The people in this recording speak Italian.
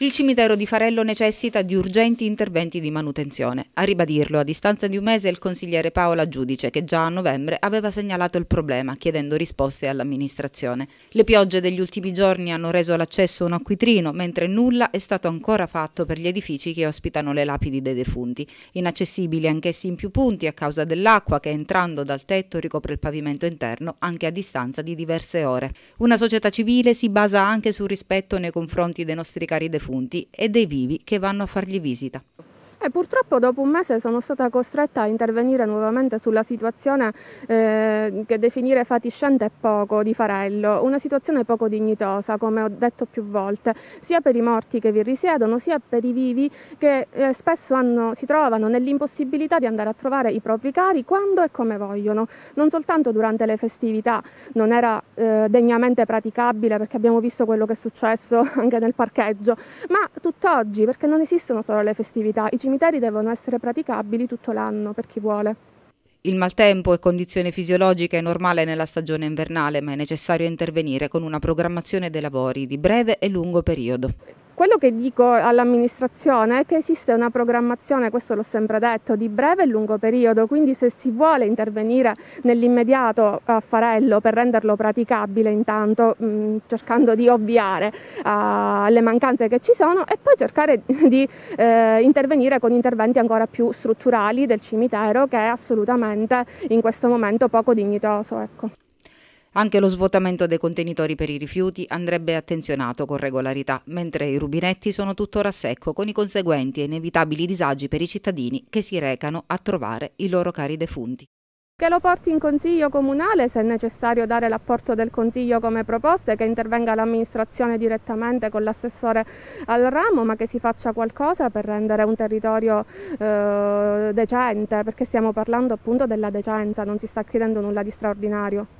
Il cimitero di Farello necessita di urgenti interventi di manutenzione. A ribadirlo, a distanza di un mese, il consigliere Paola Giudice, che già a novembre aveva segnalato il problema, chiedendo risposte all'amministrazione. Le piogge degli ultimi giorni hanno reso l'accesso un acquitrino, mentre nulla è stato ancora fatto per gli edifici che ospitano le lapidi dei defunti. Inaccessibili anch'essi in più punti a causa dell'acqua che, entrando dal tetto, ricopre il pavimento interno anche a distanza di diverse ore. Una società civile si basa anche sul rispetto nei confronti dei nostri cari defunti defunti e dei vivi che vanno a fargli visita. E purtroppo dopo un mese sono stata costretta a intervenire nuovamente sulla situazione eh, che definire fatiscente è poco di Farello, una situazione poco dignitosa, come ho detto più volte, sia per i morti che vi risiedono, sia per i vivi che eh, spesso hanno, si trovano nell'impossibilità di andare a trovare i propri cari quando e come vogliono, non soltanto durante le festività, non era eh, degnamente praticabile perché abbiamo visto quello che è successo anche nel parcheggio, ma tutt'oggi perché non esistono solo le festività, i cimiteri devono essere praticabili tutto l'anno per chi vuole. Il maltempo è condizione fisiologica e normale nella stagione invernale, ma è necessario intervenire con una programmazione dei lavori di breve e lungo periodo. Quello che dico all'amministrazione è che esiste una programmazione, questo l'ho sempre detto, di breve e lungo periodo, quindi se si vuole intervenire nell'immediato a Farello per renderlo praticabile intanto, mh, mm, cercando di ovviare uh, mancanze che ci sono e poi cercare di eh, intervenire con interventi ancora più strutturali del cimitero che è assolutamente in questo momento poco dignitoso. Ecco. Anche lo svuotamento dei contenitori per i rifiuti andrebbe attenzionato con regolarità, mentre i rubinetti sono tuttora a secco, con i conseguenti e inevitabili disagi per i cittadini che si recano a trovare i loro cari defunti. Che lo porti in consiglio comunale se è necessario dare l'apporto del consiglio come proposte, che intervenga l'amministrazione direttamente con l'assessore al ramo, ma che si faccia qualcosa per rendere un territorio eh, decente, perché stiamo parlando appunto della decenza, non si sta chiedendo nulla di straordinario.